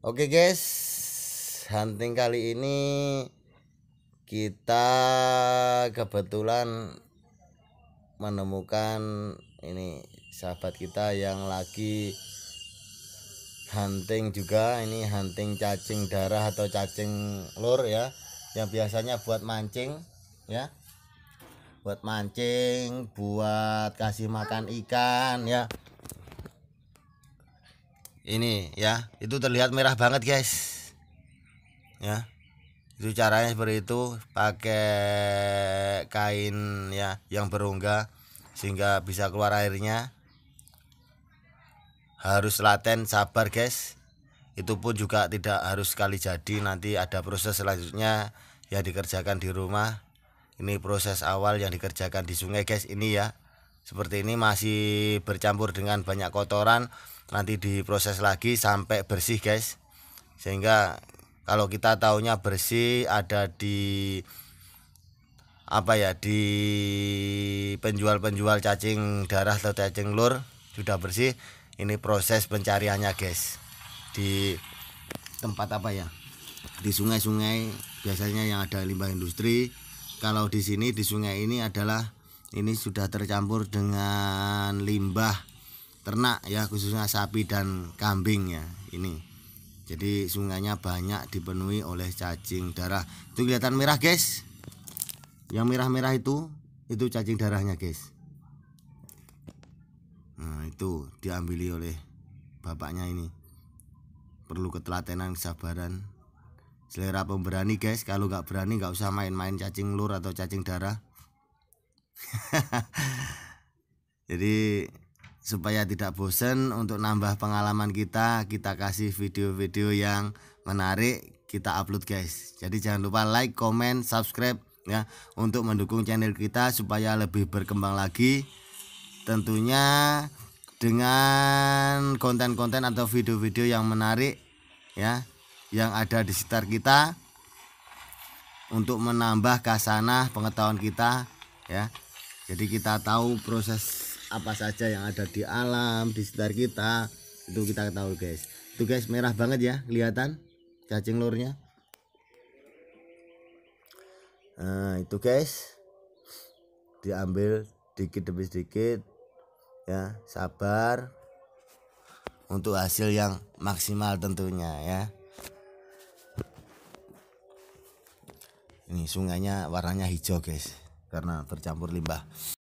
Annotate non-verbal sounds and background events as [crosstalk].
Oke guys, hunting kali ini kita kebetulan menemukan ini sahabat kita yang lagi hunting juga ini hunting cacing darah atau cacing lur ya yang biasanya buat mancing ya buat mancing buat kasih makan ikan ya ini ya itu terlihat merah banget guys ya itu caranya seperti itu pakai kain ya yang berongga sehingga bisa keluar airnya harus laten sabar guys itu pun juga tidak harus sekali jadi nanti ada proses selanjutnya yang dikerjakan di rumah ini proses awal yang dikerjakan di sungai guys ini ya seperti ini masih bercampur dengan banyak kotoran nanti diproses lagi sampai bersih guys sehingga kalau kita tahunya bersih ada di apa ya di penjual-penjual cacing darah atau cacing lur sudah bersih ini proses pencariannya guys di tempat apa ya di sungai-sungai biasanya yang ada limbah industri kalau di sini di sungai ini adalah ini sudah tercampur dengan limbah ternak ya khususnya sapi dan kambing ya ini jadi sungainya banyak dipenuhi oleh cacing darah itu kelihatan merah guys yang merah-merah itu itu cacing darahnya guys nah itu diambil oleh bapaknya ini perlu ketelatenan kesabaran selera pemberani guys kalau nggak berani nggak usah main-main cacing lur atau cacing darah [laughs] Jadi supaya tidak bosan untuk nambah pengalaman kita, kita kasih video-video yang menarik kita upload guys. Jadi jangan lupa like, comment, subscribe ya untuk mendukung channel kita supaya lebih berkembang lagi. Tentunya dengan konten-konten atau video-video yang menarik ya yang ada di sekitar kita untuk menambah kasanah pengetahuan kita ya jadi kita tahu proses apa saja yang ada di alam di sekitar kita itu kita ketahui guys itu guys merah banget ya kelihatan cacing lurnya nah itu guys diambil dikit demi sedikit ya sabar untuk hasil yang maksimal tentunya ya ini sungainya warnanya hijau guys karena tercampur limbah